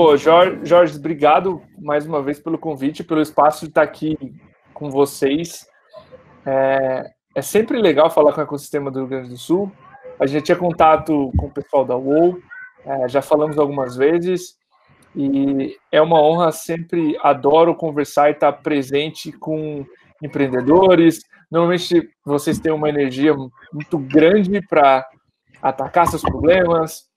Pô, Jorge, Jorge, obrigado mais uma vez pelo convite, pelo espaço de estar aqui com vocês. É, é sempre legal falar com o ecossistema do Rio Grande do Sul. A gente já tinha contato com o pessoal da UOL, é, já falamos algumas vezes, e é uma honra, sempre adoro conversar e estar presente com empreendedores. Normalmente vocês têm uma energia muito grande para atacar seus problemas,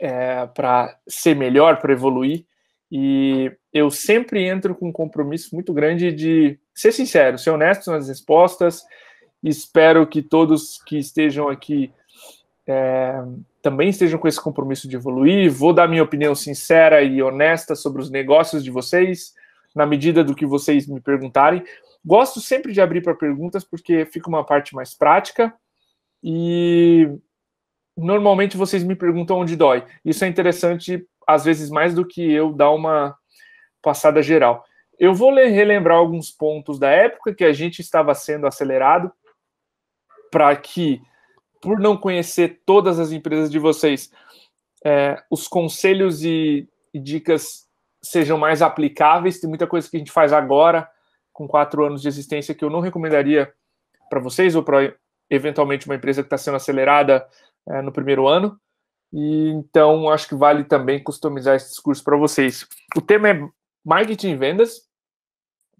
é, para ser melhor, para evoluir. E tá. eu sempre entro com um compromisso muito grande de ser sincero, ser honesto nas respostas. Espero que todos que estejam aqui é, também estejam com esse compromisso de evoluir. Vou dar minha opinião sincera e honesta sobre os negócios de vocês, na medida do que vocês me perguntarem. Gosto sempre de abrir para perguntas, porque fica uma parte mais prática. E normalmente vocês me perguntam onde dói. Isso é interessante, às vezes, mais do que eu dar uma passada geral. Eu vou relembrar alguns pontos da época que a gente estava sendo acelerado para que, por não conhecer todas as empresas de vocês, é, os conselhos e, e dicas sejam mais aplicáveis. Tem muita coisa que a gente faz agora, com quatro anos de existência, que eu não recomendaria para vocês ou para eventualmente uma empresa que está sendo acelerada é, no primeiro ano. E então acho que vale também customizar esse discurso para vocês. O tema é marketing e vendas.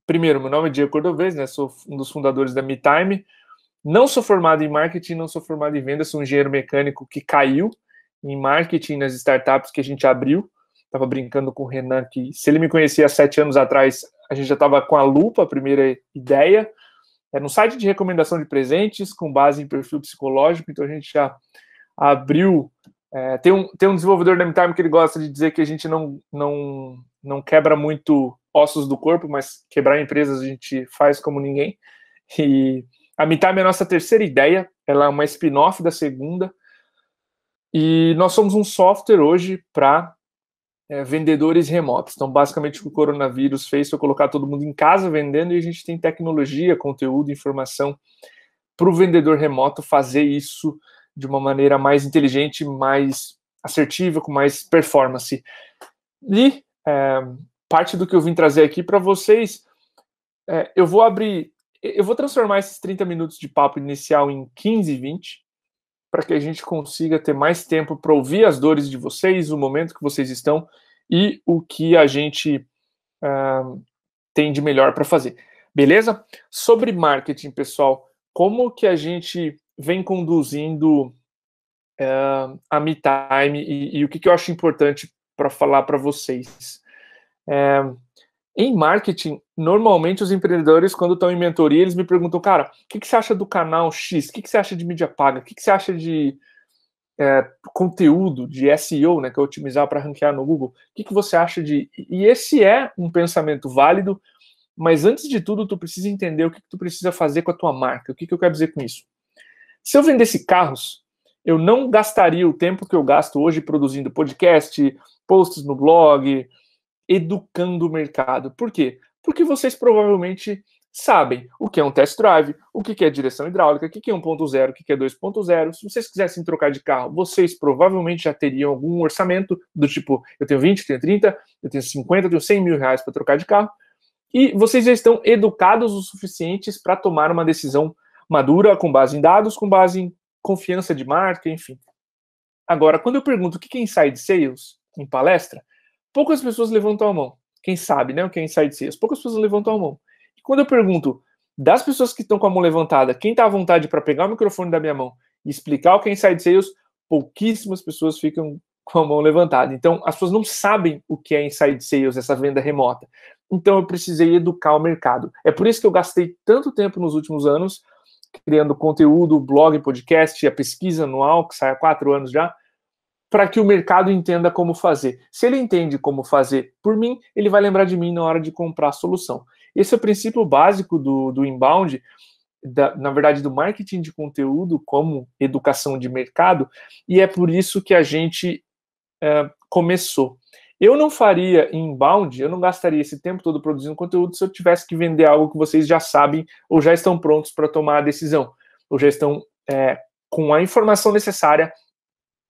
Primeiro, meu nome é Diego Cordovez, né? Sou um dos fundadores da MeTime. Não sou formado em marketing, não sou formado em vendas, sou um engenheiro mecânico que caiu em marketing nas startups que a gente abriu. Estava brincando com o Renan que se ele me conhecia há sete anos atrás, a gente já estava com a lupa, a primeira ideia. Era um site de recomendação de presentes com base em perfil psicológico, então a gente já abriu. É, tem, um, tem um desenvolvedor da MTime que ele gosta de dizer que a gente não, não, não quebra muito ossos do corpo, mas quebrar empresas a gente faz como ninguém. E a MeTime é a nossa terceira ideia, ela é uma spin-off da segunda. E nós somos um software hoje para é, vendedores remotos. Então, basicamente, o que o coronavírus fez foi colocar todo mundo em casa vendendo e a gente tem tecnologia, conteúdo, informação para o vendedor remoto fazer isso de uma maneira mais inteligente, mais assertiva, com mais performance. E é, parte do que eu vim trazer aqui para vocês, é, eu vou abrir, eu vou transformar esses 30 minutos de papo inicial em 15, 20, para que a gente consiga ter mais tempo para ouvir as dores de vocês, o momento que vocês estão e o que a gente é, tem de melhor para fazer. Beleza? Sobre marketing, pessoal, como que a gente vem conduzindo é, a me time e, e, o que, que eu acho importante para falar para vocês. É, em marketing, normalmente os empreendedores, quando estão em mentoria, eles me perguntam, cara, o que, que você acha do canal X? O que, que você acha de mídia paga? O que, que você acha de é, conteúdo, de SEO, né, que é otimizar para ranquear no Google? O que, que você acha de... E esse é um pensamento válido, mas antes de tudo, tu precisa entender o que, que tu precisa fazer com a tua marca. O que, que eu quero dizer com isso? Se eu vendesse carros, eu não gastaria o tempo que eu gasto hoje produzindo podcast, posts no blog, educando o mercado. Por quê? Porque vocês provavelmente sabem o que é um test drive, o que é direção hidráulica, o que é 1.0, o que é 2.0. Se vocês quisessem trocar de carro, vocês provavelmente já teriam algum orçamento do tipo: eu tenho 20, eu tenho 30, eu tenho 50, eu tenho 100 mil reais para trocar de carro. E vocês já estão educados o suficientes para tomar uma decisão madura com base em dados, com base em confiança de marca, enfim. Agora, quando eu pergunto o que é inside sales em palestra, poucas pessoas levantam a mão. Quem sabe, né, o que é inside sales? Poucas pessoas levantam a mão. E quando eu pergunto das pessoas que estão com a mão levantada, quem está à vontade para pegar o microfone da minha mão e explicar o que é inside sales, pouquíssimas pessoas ficam com a mão levantada. Então, as pessoas não sabem o que é inside sales, essa venda remota. Então, eu precisei educar o mercado. É por isso que eu gastei tanto tempo nos últimos anos criando conteúdo, blog, podcast, a pesquisa anual, que sai há quatro anos já, para que o mercado entenda como fazer. Se ele entende como fazer por mim, ele vai lembrar de mim na hora de comprar a solução. Esse é o princípio básico do, do inbound, da, na verdade, do marketing de conteúdo como educação de mercado, e é por isso que a gente é, começou. Eu não faria inbound, eu não gastaria esse tempo todo produzindo conteúdo se eu tivesse que vender algo que vocês já sabem ou já estão prontos para tomar a decisão, ou já estão é, com a informação necessária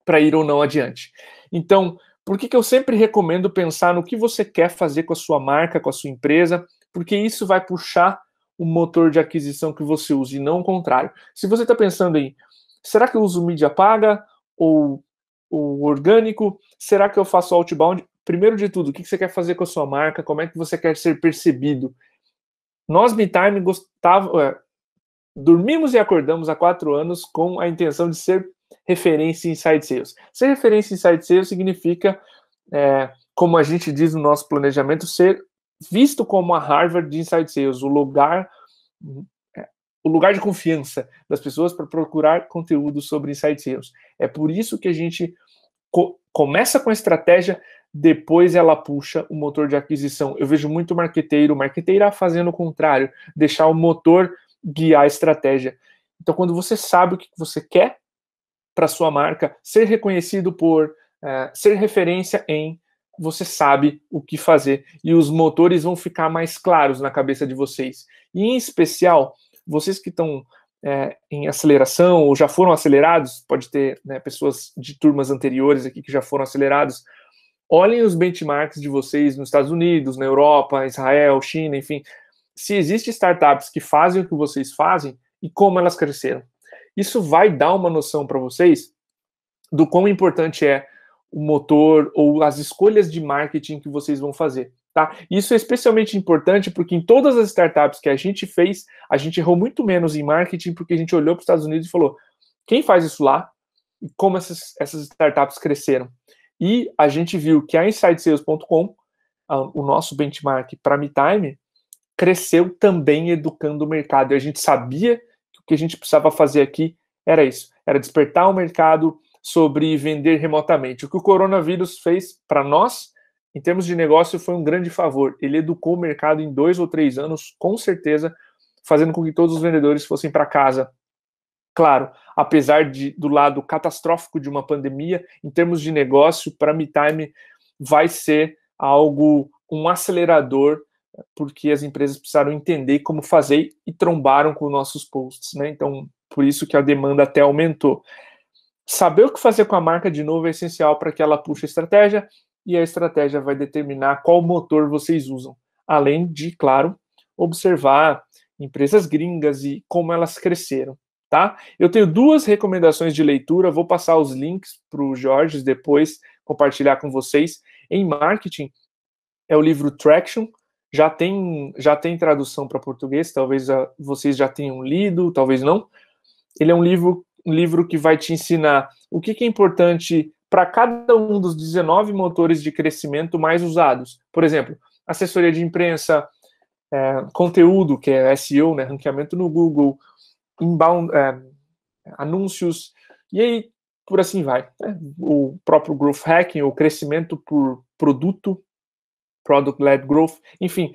para ir ou não adiante. Então, por que, que eu sempre recomendo pensar no que você quer fazer com a sua marca, com a sua empresa? Porque isso vai puxar o motor de aquisição que você use, e não o contrário. Se você está pensando em será que eu uso mídia paga ou, ou orgânico? Será que eu faço outbound? primeiro de tudo, o que você quer fazer com a sua marca, como é que você quer ser percebido. Nós, MeTime, gostava, é, dormimos e acordamos há quatro anos com a intenção de ser referência em Inside Sales. Ser referência em Inside Sales significa, é, como a gente diz no nosso planejamento, ser visto como a Harvard de Inside Sales, o lugar é, o lugar de confiança das pessoas para procurar conteúdo sobre Inside Sales. É por isso que a gente co começa com a estratégia depois ela puxa o motor de aquisição. Eu vejo muito marqueteiro, marqueteira fazendo o contrário, deixar o motor guiar a estratégia. Então, quando você sabe o que você quer para sua marca, ser reconhecido por, uh, ser referência em, você sabe o que fazer e os motores vão ficar mais claros na cabeça de vocês. E em especial, vocês que estão é, em aceleração ou já foram acelerados, pode ter né, pessoas de turmas anteriores aqui que já foram acelerados, olhem os benchmarks de vocês nos Estados Unidos, na Europa, Israel, China, enfim. Se existem startups que fazem o que vocês fazem e como elas cresceram. Isso vai dar uma noção para vocês do quão importante é o motor ou as escolhas de marketing que vocês vão fazer. Tá? Isso é especialmente importante porque em todas as startups que a gente fez, a gente errou muito menos em marketing porque a gente olhou para os Estados Unidos e falou: quem faz isso lá e como essas, essas startups cresceram. E a gente viu que a InsideSales.com, o nosso benchmark para MeTime, cresceu também educando o mercado. E a gente sabia que o que a gente precisava fazer aqui era isso, era despertar o mercado sobre vender remotamente. O que o coronavírus fez para nós, em termos de negócio, foi um grande favor. Ele educou o mercado em dois ou três anos, com certeza, fazendo com que todos os vendedores fossem para casa Claro, apesar de, do lado catastrófico de uma pandemia, em termos de negócio, para MeTime vai ser algo, um acelerador, porque as empresas precisaram entender como fazer e trombaram com nossos posts, né? Então, por isso que a demanda até aumentou. Saber o que fazer com a marca de novo é essencial para que ela puxe a estratégia e a estratégia vai determinar qual motor vocês usam. Além de, claro, observar empresas gringas e como elas cresceram tá? Eu tenho duas recomendações de leitura, vou passar os links para o Jorge depois compartilhar com vocês. Em marketing é o livro Traction, já tem já tem tradução para português, talvez ah, vocês já tenham lido, talvez não. Ele é um livro um livro que vai te ensinar o que, que é importante para cada um dos 19 motores de crescimento mais usados. Por exemplo, assessoria de imprensa, é, conteúdo, que é SEO, né, ranqueamento no Google, inbound, é, anúncios, e aí por assim vai. Né? O próprio growth hacking, o crescimento por produto, product-led growth, enfim,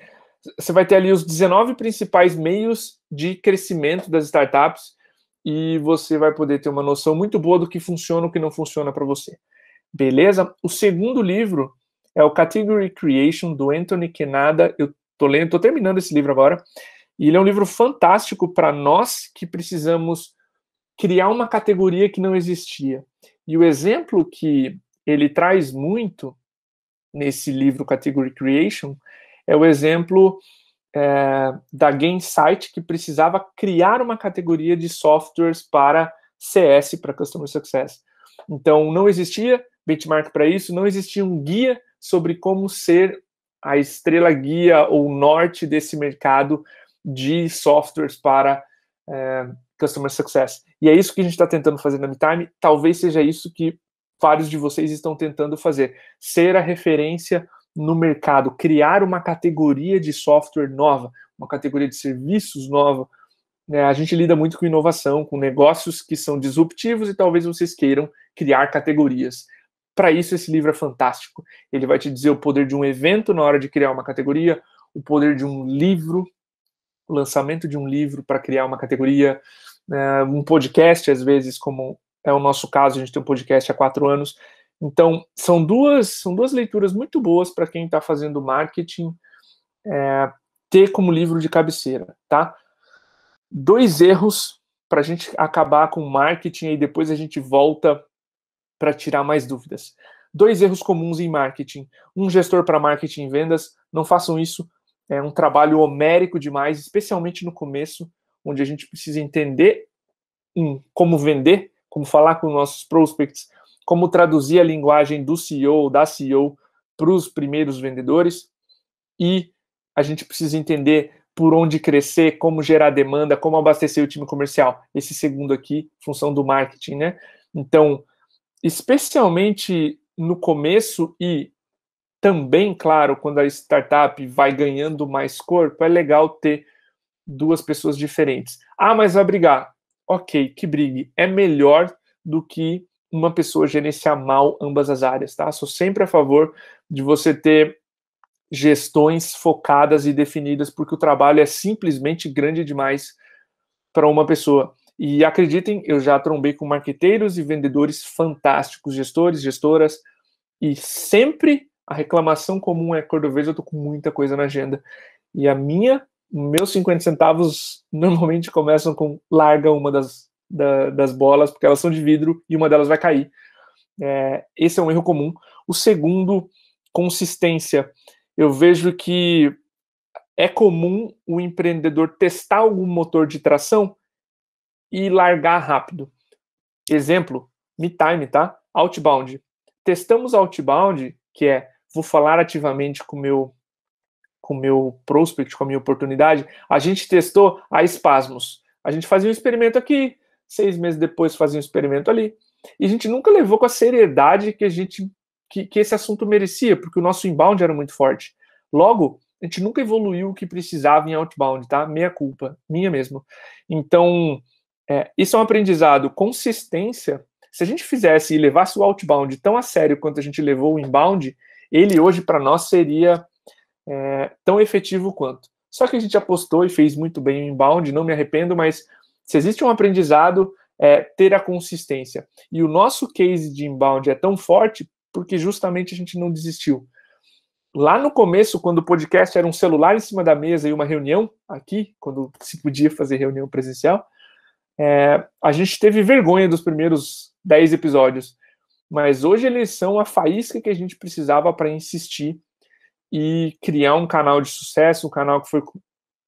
você vai ter ali os 19 principais meios de crescimento das startups e você vai poder ter uma noção muito boa do que funciona e o que não funciona para você. Beleza? O segundo livro é o Category Creation do Anthony Kenada. Eu tô lendo, tô terminando esse livro agora. E ele é um livro fantástico para nós que precisamos criar uma categoria que não existia. E o exemplo que ele traz muito nesse livro Category Creation é o exemplo é, da GameSight que precisava criar uma categoria de softwares para CS, para Customer Success. Então, não existia benchmark para isso, não existia um guia sobre como ser a estrela guia ou norte desse mercado de softwares para é, Customer Success. E é isso que a gente está tentando fazer na MeTime, talvez seja isso que vários de vocês estão tentando fazer, ser a referência no mercado, criar uma categoria de software nova, uma categoria de serviços nova. É, a gente lida muito com inovação, com negócios que são disruptivos e talvez vocês queiram criar categorias. Para isso, esse livro é fantástico. Ele vai te dizer o poder de um evento na hora de criar uma categoria, o poder de um livro o lançamento de um livro para criar uma categoria, né, um podcast, às vezes, como é o nosso caso, a gente tem um podcast há quatro anos. Então, são duas, são duas leituras muito boas para quem está fazendo marketing é, ter como livro de cabeceira, tá? Dois erros para a gente acabar com marketing e depois a gente volta para tirar mais dúvidas. Dois erros comuns em marketing. Um gestor para marketing e vendas, não façam isso, é um trabalho homérico demais, especialmente no começo, onde a gente precisa entender como vender, como falar com nossos prospects, como traduzir a linguagem do CEO, da CEO, para os primeiros vendedores. E a gente precisa entender por onde crescer, como gerar demanda, como abastecer o time comercial. Esse segundo aqui, função do marketing, né? Então, especialmente no começo e também, claro, quando a startup vai ganhando mais corpo, é legal ter duas pessoas diferentes. Ah, mas vai brigar. Ok, que brigue. É melhor do que uma pessoa gerenciar mal ambas as áreas, tá? Sou sempre a favor de você ter gestões focadas e definidas, porque o trabalho é simplesmente grande demais para uma pessoa. E acreditem, eu já trombei com marqueteiros e vendedores fantásticos, gestores, gestoras, e sempre a reclamação comum é cordovez, eu tô com muita coisa na agenda. E a minha, meus 50 centavos normalmente começam com larga uma das, da, das bolas, porque elas são de vidro e uma delas vai cair. É, esse é um erro comum. O segundo, consistência. Eu vejo que é comum o empreendedor testar algum motor de tração e largar rápido. Exemplo, me time, tá? Outbound. Testamos outbound, que é vou falar ativamente com meu com meu prospect, com a minha oportunidade. A gente testou a espasmos. A gente fazia um experimento aqui, seis meses depois fazia um experimento ali. E a gente nunca levou com a seriedade que a gente que, que esse assunto merecia, porque o nosso inbound era muito forte. Logo, a gente nunca evoluiu o que precisava em outbound, tá? Meia culpa, minha mesmo. Então, é, isso é um aprendizado. Consistência. Se a gente fizesse e levasse o outbound tão a sério quanto a gente levou o inbound, ele hoje para nós seria é, tão efetivo quanto. Só que a gente apostou e fez muito bem o inbound, não me arrependo, mas se existe um aprendizado, é ter a consistência. E o nosso case de inbound é tão forte porque justamente a gente não desistiu. Lá no começo, quando o podcast era um celular em cima da mesa e uma reunião, aqui, quando se podia fazer reunião presencial, é, a gente teve vergonha dos primeiros 10 episódios mas hoje eles são a faísca que a gente precisava para insistir e criar um canal de sucesso, um canal que foi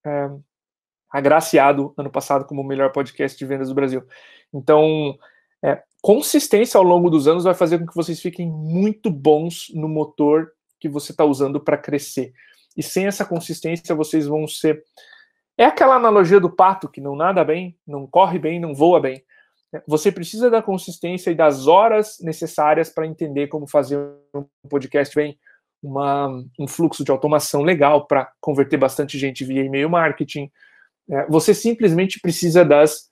é, agraciado ano passado como o melhor podcast de vendas do Brasil. Então, é, consistência ao longo dos anos vai fazer com que vocês fiquem muito bons no motor que você está usando para crescer. E sem essa consistência, vocês vão ser. É aquela analogia do pato que não nada bem, não corre bem, não voa bem você precisa da consistência e das horas necessárias para entender como fazer um podcast bem, uma, um fluxo de automação legal para converter bastante gente via e-mail marketing. É, você simplesmente precisa das,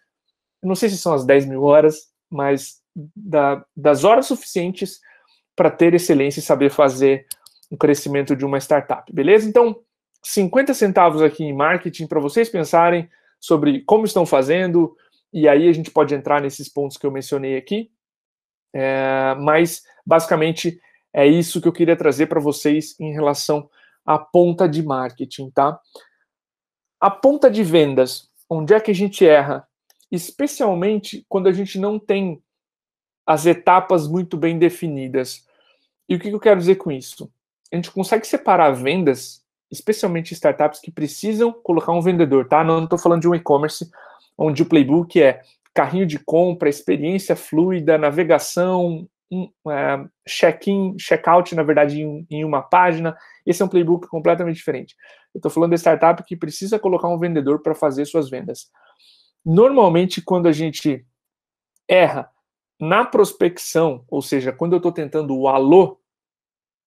não sei se são as 10 mil horas, mas da, das horas suficientes para ter excelência e saber fazer o crescimento de uma startup, beleza? Então, 50 centavos aqui em marketing para vocês pensarem sobre como estão fazendo, e aí a gente pode entrar nesses pontos que eu mencionei aqui, é, mas basicamente é isso que eu queria trazer para vocês em relação à ponta de marketing, tá? A ponta de vendas, onde é que a gente erra? Especialmente quando a gente não tem as etapas muito bem definidas. E o que eu quero dizer com isso? A gente consegue separar vendas, especialmente startups que precisam colocar um vendedor, tá? Não estou falando de um e-commerce, onde o playbook é carrinho de compra, experiência fluida, navegação, um, é, check-in, check-out, na verdade, em, em, uma página. Esse é um playbook completamente diferente. Eu estou falando de startup que precisa colocar um vendedor para fazer suas vendas. Normalmente, quando a gente erra na prospecção, ou seja, quando eu estou tentando o alô,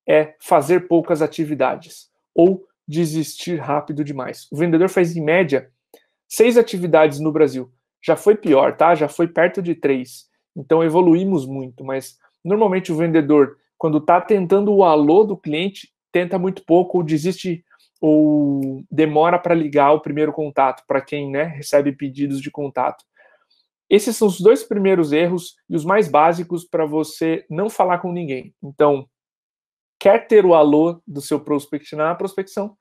é fazer poucas atividades ou desistir rápido demais. O vendedor faz, em média, Seis atividades no Brasil. Já foi pior, tá? Já foi perto de três. Então evoluímos muito, mas normalmente o vendedor, quando está tentando o alô do cliente, tenta muito pouco ou desiste ou demora para ligar o primeiro contato para quem né, recebe pedidos de contato. Esses são os dois primeiros erros e os mais básicos para você não falar com ninguém. Então, quer ter o alô do seu prospect na prospecção,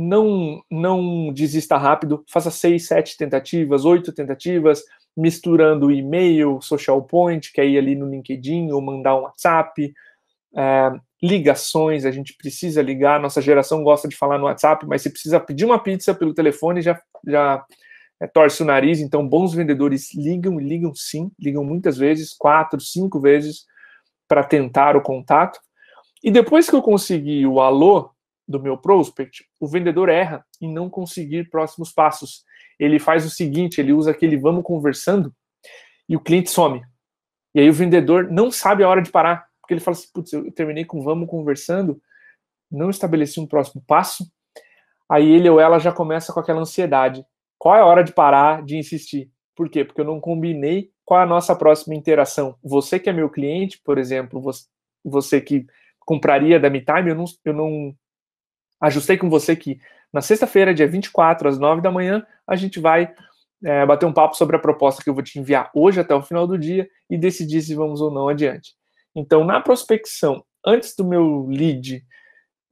não, não desista rápido, faça seis, sete tentativas, oito tentativas, misturando e-mail, social point, que é ir ali no LinkedIn ou mandar um WhatsApp, é, ligações, a gente precisa ligar, nossa geração gosta de falar no WhatsApp, mas se precisa pedir uma pizza pelo telefone, já, já é, torce o nariz, então bons vendedores ligam, ligam sim, ligam muitas vezes, quatro, cinco vezes, para tentar o contato. E depois que eu consegui o alô, do meu prospect, o vendedor erra em não conseguir próximos passos. Ele faz o seguinte, ele usa aquele vamos conversando e o cliente some. E aí o vendedor não sabe a hora de parar, porque ele fala assim, putz, eu terminei com vamos conversando, não estabeleci um próximo passo. Aí ele ou ela já começa com aquela ansiedade. Qual é a hora de parar de insistir? Por quê? Porque eu não combinei qual é a nossa próxima interação. Você que é meu cliente, por exemplo, você, que compraria da MeTime, eu não, eu não Ajustei com você que na sexta-feira, dia 24, às 9 da manhã, a gente vai é, bater um papo sobre a proposta que eu vou te enviar hoje até o final do dia e decidir se vamos ou não adiante. Então, na prospecção, antes do meu lead,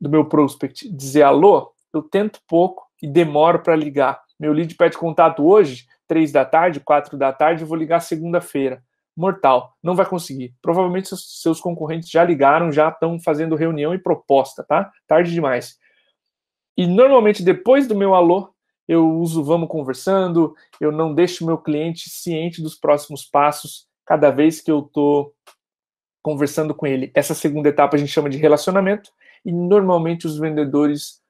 do meu prospect dizer alô, eu tento pouco e demoro para ligar. Meu lead pede contato hoje, 3 da tarde, 4 da tarde, eu vou ligar segunda-feira. Mortal, não vai conseguir. Provavelmente seus, seus concorrentes já ligaram, já estão fazendo reunião e proposta, tá? Tarde demais. E normalmente depois do meu alô, eu uso vamos conversando, eu não deixo meu cliente ciente dos próximos passos cada vez que eu estou conversando com ele. Essa segunda etapa a gente chama de relacionamento e normalmente os vendedores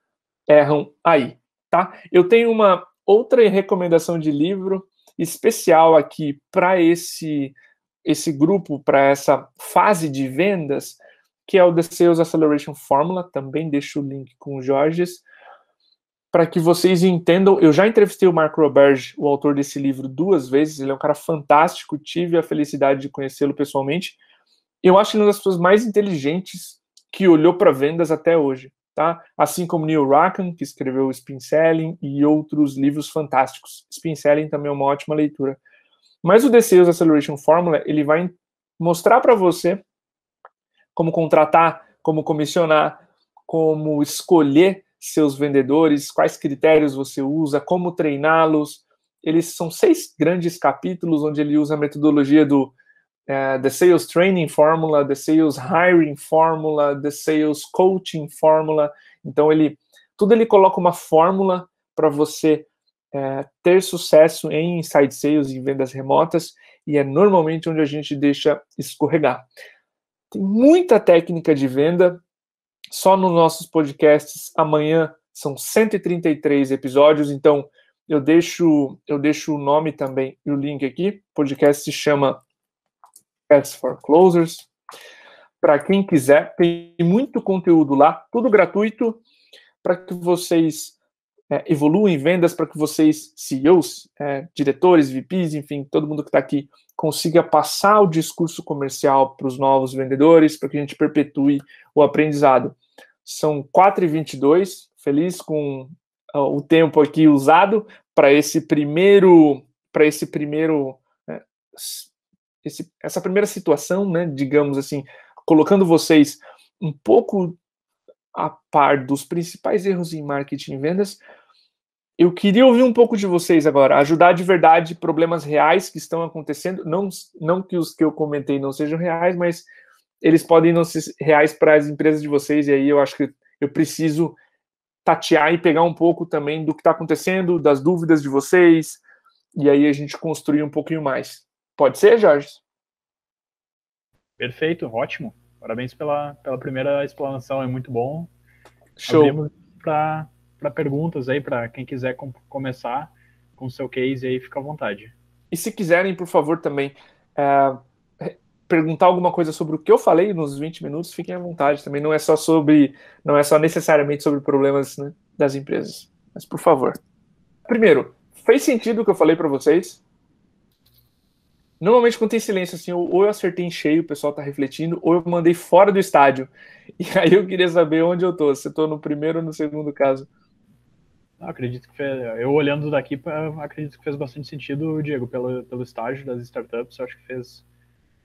erram aí, tá? Eu tenho uma outra recomendação de livro especial aqui para esse esse grupo, para essa fase de vendas, que é o The Sales Acceleration Formula, também deixo o link com o Jorges para que vocês entendam. Eu já entrevistei o Marco Roberge, o autor desse livro, duas vezes. Ele é um cara fantástico, tive a felicidade de conhecê-lo pessoalmente. Eu acho ele uma das pessoas mais inteligentes que olhou para vendas até hoje, tá? Assim como Neil Rackham, que escreveu Spin Selling e outros livros fantásticos. Spin Selling também é uma ótima leitura. Mas o DCEOS Acceleration Formula, ele vai mostrar para você como contratar, como comissionar, como escolher seus vendedores, quais critérios você usa, como treiná-los. Eles são seis grandes capítulos onde ele usa a metodologia do uh, The Sales Training Formula, The Sales Hiring Formula, The Sales Coaching Formula. Então ele tudo ele coloca uma fórmula para você uh, ter sucesso em inside sales e vendas remotas e é normalmente onde a gente deixa escorregar. Tem muita técnica de venda só nos nossos podcasts amanhã são 133 episódios, então eu deixo eu deixo o nome também e o link aqui. O podcast se chama Cats for Closers. Para quem quiser, tem muito conteúdo lá, tudo gratuito, para que vocês é, evoluam em vendas, para que vocês, CEOs, é, diretores, VPs, enfim, todo mundo que está aqui consiga passar o discurso comercial para os novos vendedores, para que a gente perpetue o aprendizado. São 4h22, feliz com ah, o tempo aqui usado para esse primeiro, para esse primeiro, né, esse, essa primeira situação, né, digamos assim, colocando vocês um pouco a par dos principais erros em marketing e vendas, eu queria ouvir um pouco de vocês agora, ajudar de verdade problemas reais que estão acontecendo, não, não que os que eu comentei não sejam reais, mas eles podem não ser reais para as empresas de vocês, e aí eu acho que eu preciso tatear e pegar um pouco também do que está acontecendo, das dúvidas de vocês, e aí a gente construir um pouquinho mais. Pode ser, Jorge? Perfeito, ótimo. Parabéns pela, pela primeira explanação, é muito bom. Show. Para para perguntas aí, para quem quiser com, começar com o seu case aí, fica à vontade. E se quiserem, por favor, também é, perguntar alguma coisa sobre o que eu falei nos 20 minutos, fiquem à vontade também. Não é só sobre, não é só necessariamente sobre problemas né, das empresas. Mas por favor. Primeiro, fez sentido o que eu falei para vocês? Normalmente quando tem silêncio, assim, ou eu acertei em cheio, o pessoal tá refletindo, ou eu mandei fora do estádio. E aí eu queria saber onde eu tô, se eu tô no primeiro ou no segundo caso. Não, acredito que fez, eu olhando daqui, acredito que fez bastante sentido, Diego, pelo, pelo estágio das startups, eu acho que fez,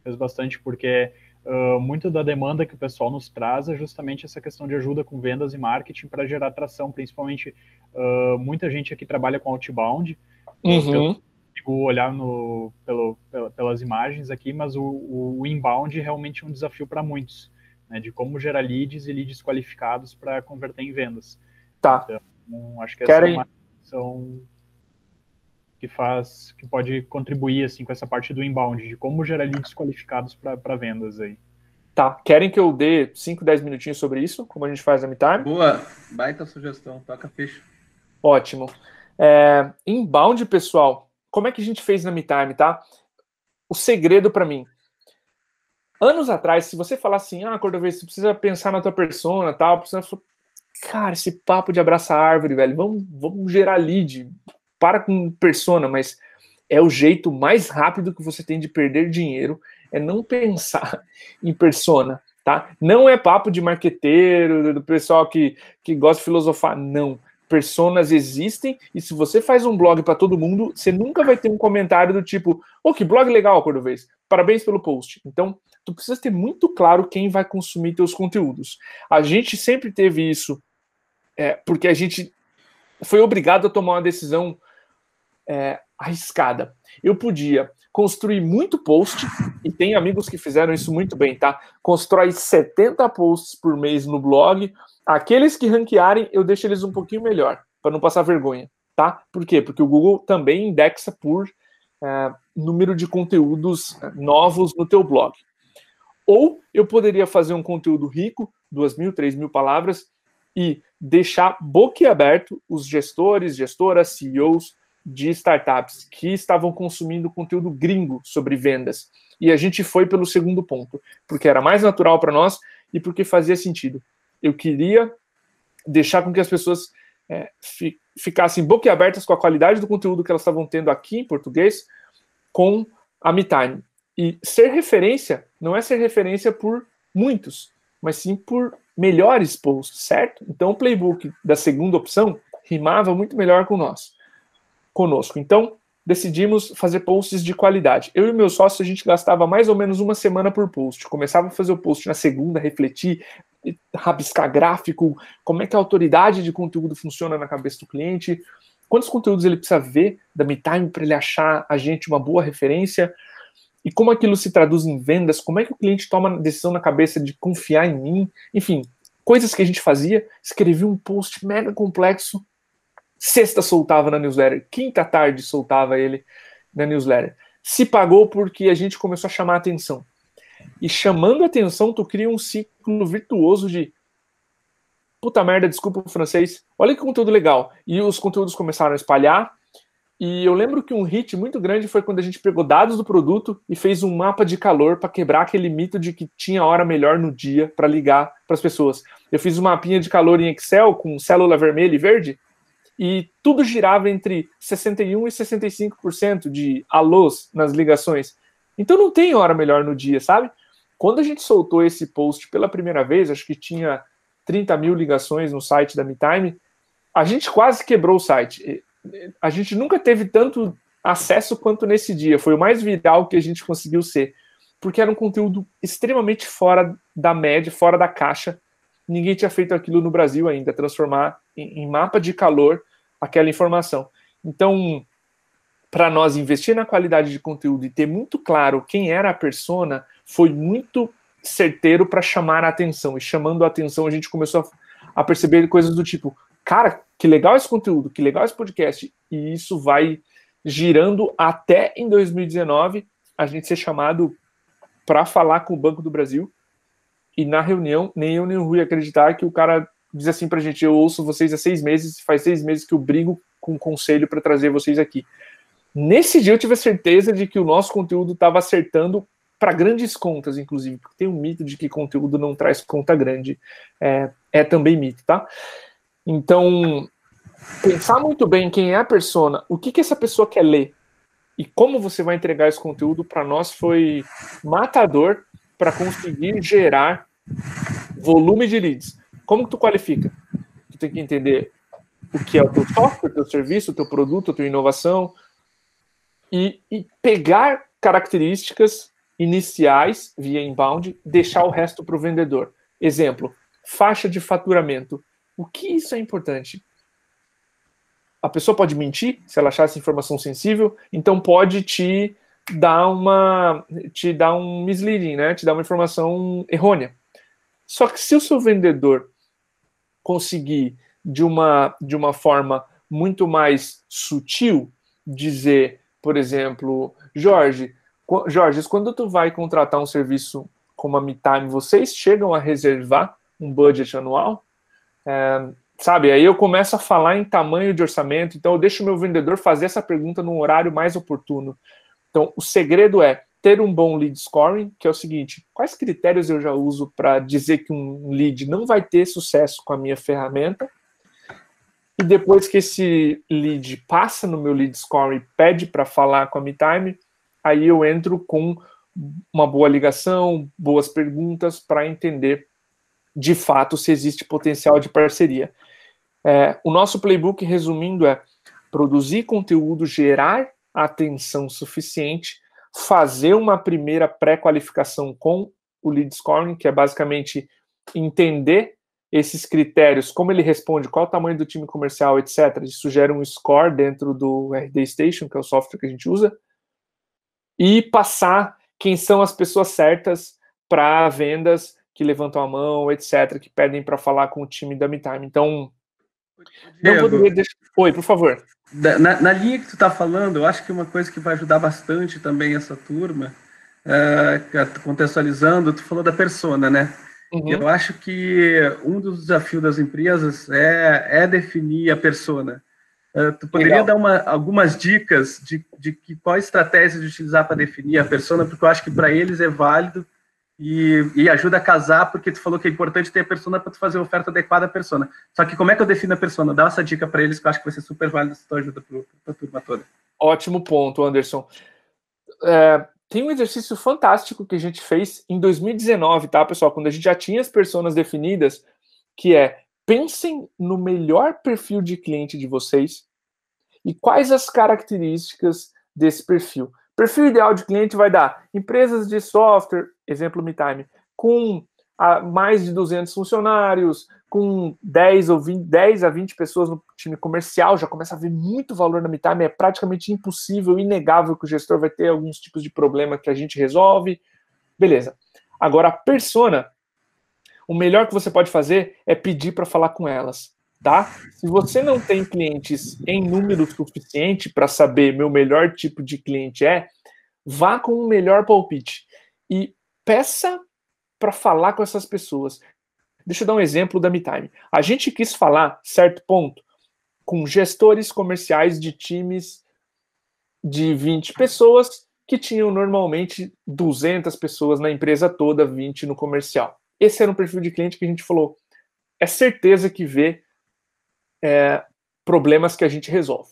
fez bastante, porque uh, muito da demanda que o pessoal nos traz é justamente essa questão de ajuda com vendas e marketing para gerar atração, principalmente uh, muita gente aqui trabalha com outbound, então, uhum. eu olhar no, pelo, pelas imagens aqui, mas o, o inbound é realmente é um desafio para muitos, né, de como gerar leads e leads qualificados para converter em vendas. Tá. Então, não acho que essa Querem... é uma ação que faz, que pode contribuir assim com essa parte do inbound, de como gerar leads qualificados para vendas aí. Tá. Querem que eu dê 5, 10 minutinhos sobre isso, como a gente faz na MeTime? Boa, baita sugestão, toca fecho. Ótimo. É, inbound, pessoal, como é que a gente fez na MeTime, tá? O segredo para mim. Anos atrás, se você falar assim, ah, Cordovez, você precisa pensar na tua persona, tal, precisa cara, esse papo de abraçar árvore, velho, vamos, vamos gerar lead, para com persona, mas é o jeito mais rápido que você tem de perder dinheiro, é não pensar em persona, tá? Não é papo de marqueteiro, do pessoal que, que gosta de filosofar, não. Personas existem, e se você faz um blog para todo mundo, você nunca vai ter um comentário do tipo, oh, que blog legal, Cordovez, parabéns pelo post. Então, tu precisa ter muito claro quem vai consumir teus conteúdos. A gente sempre teve isso é, porque a gente foi obrigado a tomar uma decisão é, arriscada. Eu podia construir muito post, e tem amigos que fizeram isso muito bem, tá? Constrói 70 posts por mês no blog. Aqueles que ranquearem, eu deixo eles um pouquinho melhor, para não passar vergonha, tá? Por quê? Porque o Google também indexa por é, número de conteúdos é, novos no teu blog. Ou eu poderia fazer um conteúdo rico, duas mil, três mil palavras, e deixar boquiaberto os gestores, gestoras, CEOs de startups que estavam consumindo conteúdo gringo sobre vendas. E a gente foi pelo segundo ponto, porque era mais natural para nós e porque fazia sentido. Eu queria deixar com que as pessoas é, fi, ficassem boquiabertas com a qualidade do conteúdo que elas estavam tendo aqui em português com a MeTime. E ser referência não é ser referência por muitos, mas sim por melhores posts, certo? Então o playbook da segunda opção rimava muito melhor com nós, conosco. Então decidimos fazer posts de qualidade. Eu e meu sócio a gente gastava mais ou menos uma semana por post. Começava a fazer o post na segunda, refletir, rabiscar gráfico, como é que a autoridade de conteúdo funciona na cabeça do cliente, quantos conteúdos ele precisa ver da time para ele achar a gente uma boa referência e como aquilo se traduz em vendas, como é que o cliente toma a decisão na cabeça de confiar em mim, enfim, coisas que a gente fazia, escrevia um post mega complexo, sexta soltava na newsletter, quinta tarde soltava ele na newsletter. Se pagou porque a gente começou a chamar a atenção. E chamando a atenção, tu cria um ciclo virtuoso de puta merda, desculpa o francês, olha que conteúdo legal. E os conteúdos começaram a espalhar, e eu lembro que um hit muito grande foi quando a gente pegou dados do produto e fez um mapa de calor para quebrar aquele mito de que tinha hora melhor no dia para ligar para as pessoas. Eu fiz um mapinha de calor em Excel com célula vermelha e verde e tudo girava entre 61 e 65% de alôs nas ligações. Então não tem hora melhor no dia, sabe? Quando a gente soltou esse post pela primeira vez, acho que tinha 30 mil ligações no site da MeTime, a gente quase quebrou o site a gente nunca teve tanto acesso quanto nesse dia. Foi o mais viral que a gente conseguiu ser. Porque era um conteúdo extremamente fora da média, fora da caixa. Ninguém tinha feito aquilo no Brasil ainda, transformar em, em mapa de calor aquela informação. Então, para nós investir na qualidade de conteúdo e ter muito claro quem era a persona, foi muito certeiro para chamar a atenção. E chamando a atenção, a gente começou a, a perceber coisas do tipo: cara, que legal esse conteúdo, que legal esse podcast. E isso vai girando até em 2019 a gente ser chamado para falar com o Banco do Brasil. E na reunião, nem eu nem o Rui acreditar que o cara diz assim para a gente: Eu ouço vocês há seis meses, faz seis meses que eu brigo com o conselho para trazer vocês aqui. Nesse dia eu tive a certeza de que o nosso conteúdo estava acertando para grandes contas, inclusive, porque tem um mito de que conteúdo não traz conta grande. É, é também mito, tá? Então, pensar muito bem quem é a persona, o que, que essa pessoa quer ler e como você vai entregar esse conteúdo para nós foi matador para conseguir gerar volume de leads. Como que tu qualifica? Tu tem que entender o que é o teu software, o teu serviço, o teu produto, a tua inovação e, e pegar características iniciais via inbound, deixar o resto para o vendedor. Exemplo, faixa de faturamento. O que isso é importante? A pessoa pode mentir se ela achar essa informação sensível, então pode te dar uma te dar um misleading, né? Te dar uma informação errônea. Só que se o seu vendedor conseguir de uma de uma forma muito mais sutil dizer, por exemplo, Jorge, Jorge, quando tu vai contratar um serviço como a MeTime, vocês chegam a reservar um budget anual? É, sabe, aí eu começo a falar em tamanho de orçamento, então eu deixo o meu vendedor fazer essa pergunta num horário mais oportuno. Então, o segredo é ter um bom lead scoring, que é o seguinte: quais critérios eu já uso para dizer que um lead não vai ter sucesso com a minha ferramenta? E depois que esse lead passa no meu lead score e pede para falar com a MeTime, aí eu entro com uma boa ligação, boas perguntas para entender de fato se existe potencial de parceria. É, o nosso playbook, resumindo, é produzir conteúdo, gerar atenção suficiente, fazer uma primeira pré-qualificação com o lead scoring, que é basicamente entender esses critérios, como ele responde, qual o tamanho do time comercial, etc. Isso gera um score dentro do RD Station, que é o software que a gente usa, e passar quem são as pessoas certas para vendas que levantam a mão, etc., que pedem para falar com o time da MeTime. Então, não poderia deixar. Oi, por favor. Na, na linha que tu está falando, eu acho que uma coisa que vai ajudar bastante também essa turma, é, é, contextualizando, tu falou da persona, né? Uhum. Eu acho que um dos desafios das empresas é, é definir a persona. Uh, tu poderia Legal. dar uma, algumas dicas de, de que, qual estratégia de utilizar para definir a persona, porque eu acho que para eles é válido e, e, ajuda a casar, porque tu falou que é importante ter a persona para tu fazer a oferta adequada à persona. Só que como é que eu defino a persona? Dá essa dica para eles que eu acho que vai ser super válido se tu ajuda para a turma toda. Ótimo ponto, Anderson. É, tem um exercício fantástico que a gente fez em 2019, tá, pessoal? Quando a gente já tinha as personas definidas, que é pensem no melhor perfil de cliente de vocês e quais as características desse perfil. Perfil ideal de cliente vai dar empresas de software, exemplo Me Time, com ah, mais de 200 funcionários, com 10 ou 20, 10 a 20 pessoas no time comercial, já começa a ver muito valor na MeTime, é praticamente impossível, inegável que o gestor vai ter alguns tipos de problema que a gente resolve. Beleza. Agora, a persona, o melhor que você pode fazer é pedir para falar com elas, tá? Se você não tem clientes em número suficiente para saber meu melhor tipo de cliente é, vá com o melhor palpite. E peça para falar com essas pessoas. Deixa eu dar um exemplo da MeTime. A gente quis falar, certo ponto, com gestores comerciais de times de 20 pessoas que tinham normalmente 200 pessoas na empresa toda, 20 no comercial. Esse era um perfil de cliente que a gente falou. É certeza que vê é, problemas que a gente resolve.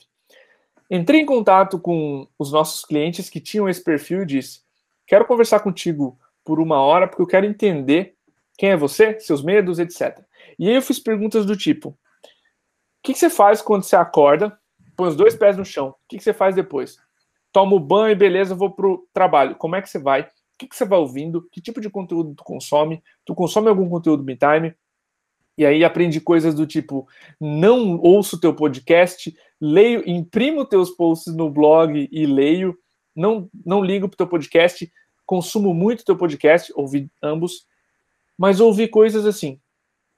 Entrei em contato com os nossos clientes que tinham esse perfil e disse: Quero conversar contigo por uma hora, porque eu quero entender quem é você, seus medos, etc. E aí eu fiz perguntas do tipo: o que, que você faz quando você acorda, põe os dois pés no chão? O que, que você faz depois? Toma o banho, beleza, vou pro trabalho. Como é que você vai? O que, que você vai ouvindo? Que tipo de conteúdo tu consome? Tu consome algum conteúdo me time? E aí aprendi coisas do tipo: não ouço teu podcast, leio, imprimo teus posts no blog e leio, não, não ligo pro teu podcast, consumo muito teu podcast, ouvi ambos, mas ouvi coisas assim.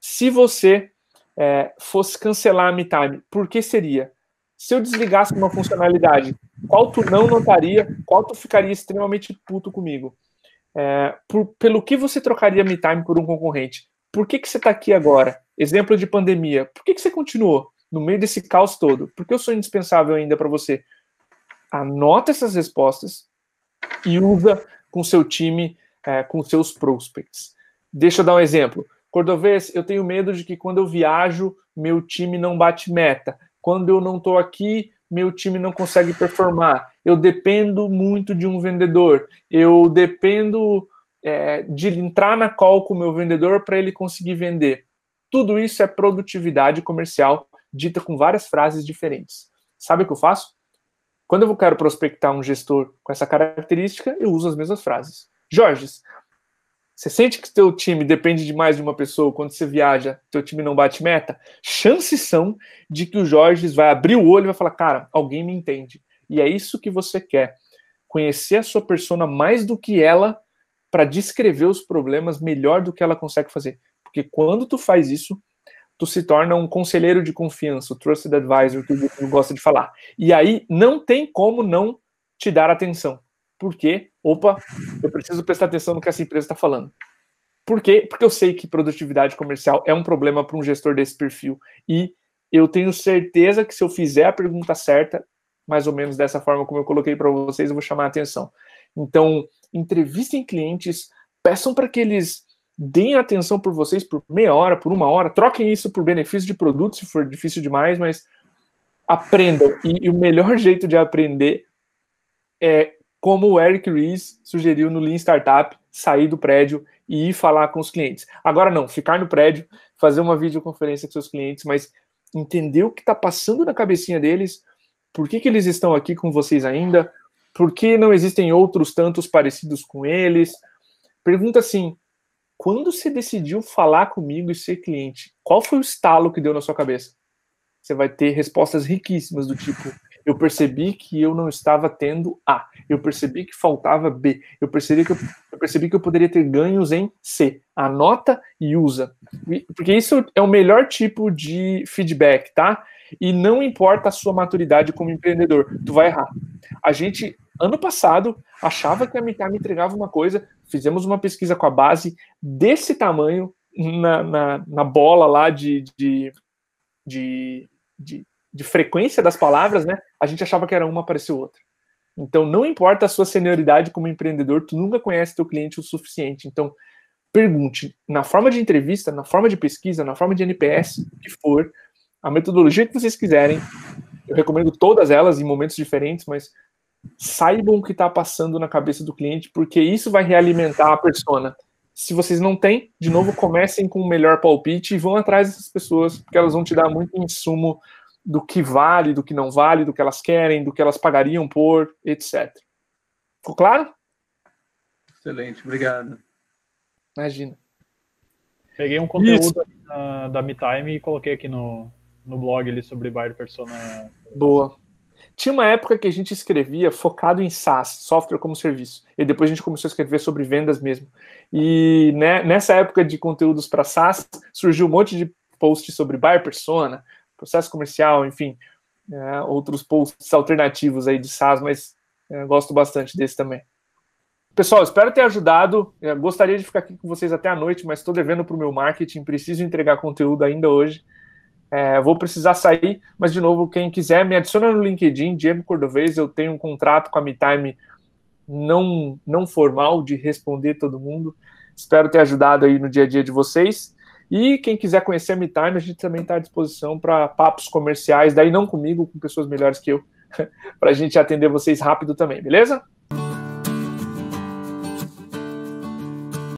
Se você é, fosse cancelar a MeTime, por que seria? Se eu desligasse uma funcionalidade, qual tu não notaria, qual tu ficaria extremamente puto comigo? É, por, pelo que você trocaria MeTime por um concorrente? Por que, que você está aqui agora? Exemplo de pandemia. Por que, que você continuou no meio desse caos todo? Por que eu sou indispensável ainda para você? Anota essas respostas e usa com seu time, é, com seus prospects. Deixa eu dar um exemplo. Cordovez, eu tenho medo de que quando eu viajo, meu time não bate meta. Quando eu não estou aqui, meu time não consegue performar. Eu dependo muito de um vendedor. Eu dependo é, de entrar na call com o meu vendedor para ele conseguir vender. Tudo isso é produtividade comercial dita com várias frases diferentes. Sabe o que eu faço? Quando eu quero prospectar um gestor com essa característica, eu uso as mesmas frases. Jorges, você sente que seu time depende de mais de uma pessoa quando você viaja, seu time não bate meta? Chances são de que o Jorges vai abrir o olho e vai falar: cara, alguém me entende. E é isso que você quer. Conhecer a sua persona mais do que ela para descrever os problemas melhor do que ela consegue fazer. Porque quando tu faz isso, tu se torna um conselheiro de confiança, o trusted advisor que o gosta de falar. E aí não tem como não te dar atenção. Porque, opa, eu preciso prestar atenção no que essa empresa está falando. Por quê? Porque eu sei que produtividade comercial é um problema para um gestor desse perfil. E eu tenho certeza que se eu fizer a pergunta certa, mais ou menos dessa forma como eu coloquei para vocês, eu vou chamar a atenção. Então, entrevistem clientes, peçam para que eles deem atenção por vocês por meia hora, por uma hora, troquem isso por benefício de produto, se for difícil demais, mas aprendam. E, e o melhor jeito de aprender é como o Eric Ries sugeriu no Lean Startup, sair do prédio e ir falar com os clientes. Agora não, ficar no prédio, fazer uma videoconferência com seus clientes, mas entender o que está passando na cabecinha deles, por que, que eles estão aqui com vocês ainda, por que não existem outros tantos parecidos com eles. Pergunta assim, quando você decidiu falar comigo e ser cliente, qual foi o estalo que deu na sua cabeça? Você vai ter respostas riquíssimas do tipo: eu percebi que eu não estava tendo A, eu percebi que faltava B, eu percebi que eu, eu percebi que eu poderia ter ganhos em C. Anota e usa. Porque isso é o melhor tipo de feedback, tá? E não importa a sua maturidade como empreendedor, tu vai errar. A gente ano passado achava que a Mitar me entregava uma coisa, fizemos uma pesquisa com a base desse tamanho na, na, na bola lá de, de, de, de, de frequência das palavras, né? A gente achava que era uma, apareceu outra. Então, não importa a sua senioridade como empreendedor, tu nunca conhece teu cliente o suficiente. Então, pergunte na forma de entrevista, na forma de pesquisa, na forma de NPS, o que for, a metodologia que vocês quiserem. Eu recomendo todas elas em momentos diferentes, mas saibam o que está passando na cabeça do cliente, porque isso vai realimentar a persona. Se vocês não têm, de novo, comecem com o melhor palpite e vão atrás dessas pessoas, porque elas vão te dar muito insumo do que vale, do que não vale, do que elas querem, do que elas pagariam por, etc. Ficou claro? Excelente, obrigado. Imagina. Peguei um conteúdo da MeTime e coloquei aqui no, no blog ali sobre Buyer Persona. Boa. Tinha uma época que a gente escrevia focado em SaaS, software como serviço, e depois a gente começou a escrever sobre vendas mesmo. E né, nessa época de conteúdos para SaaS, surgiu um monte de posts sobre buyer persona, processo comercial, enfim, né, outros posts alternativos aí de SaaS, mas é, gosto bastante desse também. Pessoal, espero ter ajudado. Eu é, gostaria de ficar aqui com vocês até a noite, mas estou devendo para o meu marketing, preciso entregar conteúdo ainda hoje. É, vou precisar sair, mas de novo, quem quiser, me adiciona no LinkedIn, Diego Cordovez. Eu tenho um contrato com a MeTime não, não formal de responder todo mundo. Espero ter ajudado aí no dia a dia de vocês. E quem quiser conhecer a MeTime, a gente também está à disposição para papos comerciais, daí não comigo, com pessoas melhores que eu, para a gente atender vocês rápido também, beleza?